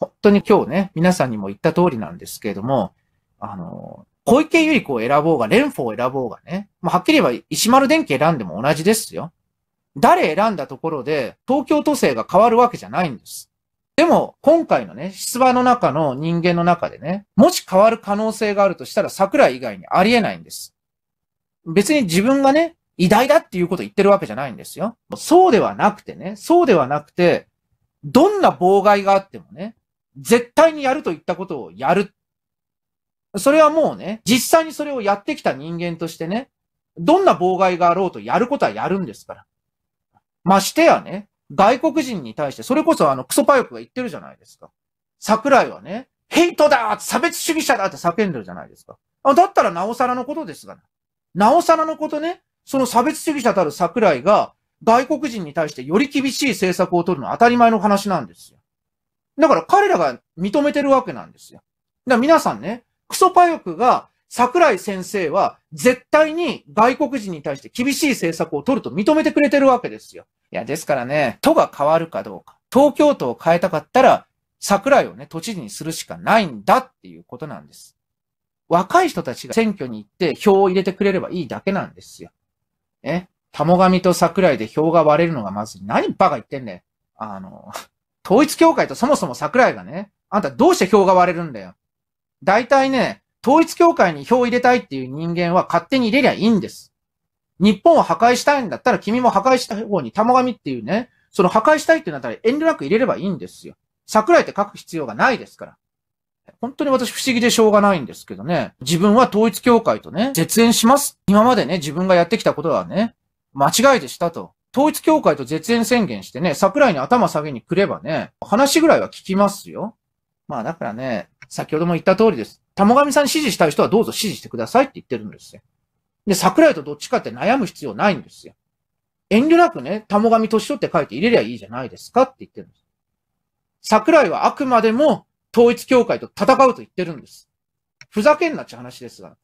本当に今日ね、皆さんにも言った通りなんですけれども、あの、小池百合子を選ぼうが、蓮舫を選ぼうがね、もうはっきり言えば石丸電機選んでも同じですよ。誰選んだところで東京都政が変わるわけじゃないんです。でも、今回のね、出馬の中の人間の中でね、もし変わる可能性があるとしたら桜井以外にありえないんです。別に自分がね、偉大だっていうことを言ってるわけじゃないんですよ。そうではなくてね、そうではなくて、どんな妨害があってもね、絶対にやるといったことをやる。それはもうね、実際にそれをやってきた人間としてね、どんな妨害があろうとやることはやるんですから。ましてやね、外国人に対して、それこそあのクソパヨクが言ってるじゃないですか。桜井はね、ヘイトだ差別主義者だって叫んでるじゃないですか。あだったらなおさらのことですが、ね、なおさらのことね、その差別主義者たる桜井が外国人に対してより厳しい政策を取るのは当たり前の話なんですよ。だから彼らが認めてるわけなんですよ。だから皆さんね、クソパヨクが桜井先生は絶対に外国人に対して厳しい政策を取ると認めてくれてるわけですよ。いや、ですからね、都が変わるかどうか、東京都を変えたかったら、桜井をね、都知事にするしかないんだっていうことなんです。若い人たちが選挙に行って票を入れてくれればいいだけなんですよ。え、玉神と桜井で票が割れるのがまず何バカ言ってんねん。あの、統一教会とそもそも桜井がね、あんたどうして票が割れるんだよ。大体ね、統一教会に票を入れたいっていう人間は勝手に入れりゃいいんです。日本を破壊したいんだったら君も破壊した方に玉神っていうね、その破壊したいってなったら遠慮なく入れればいいんですよ。桜井って書く必要がないですから。本当に私不思議でしょうがないんですけどね。自分は統一教会とね、絶縁します。今までね、自分がやってきたことはね、間違いでしたと。統一協会と絶縁宣言してね、桜井に頭下げに来ればね、話ぐらいは聞きますよ。まあだからね、先ほども言った通りです。玉神さんに支持したい人はどうぞ支持してくださいって言ってるんですよ。で、桜井とどっちかって悩む必要ないんですよ。遠慮なくね、玉神年取って書いて入れりゃいいじゃないですかって言ってるんです。桜井はあくまでも統一協会と戦うと言ってるんです。ふざけんなっちゃ話ですが。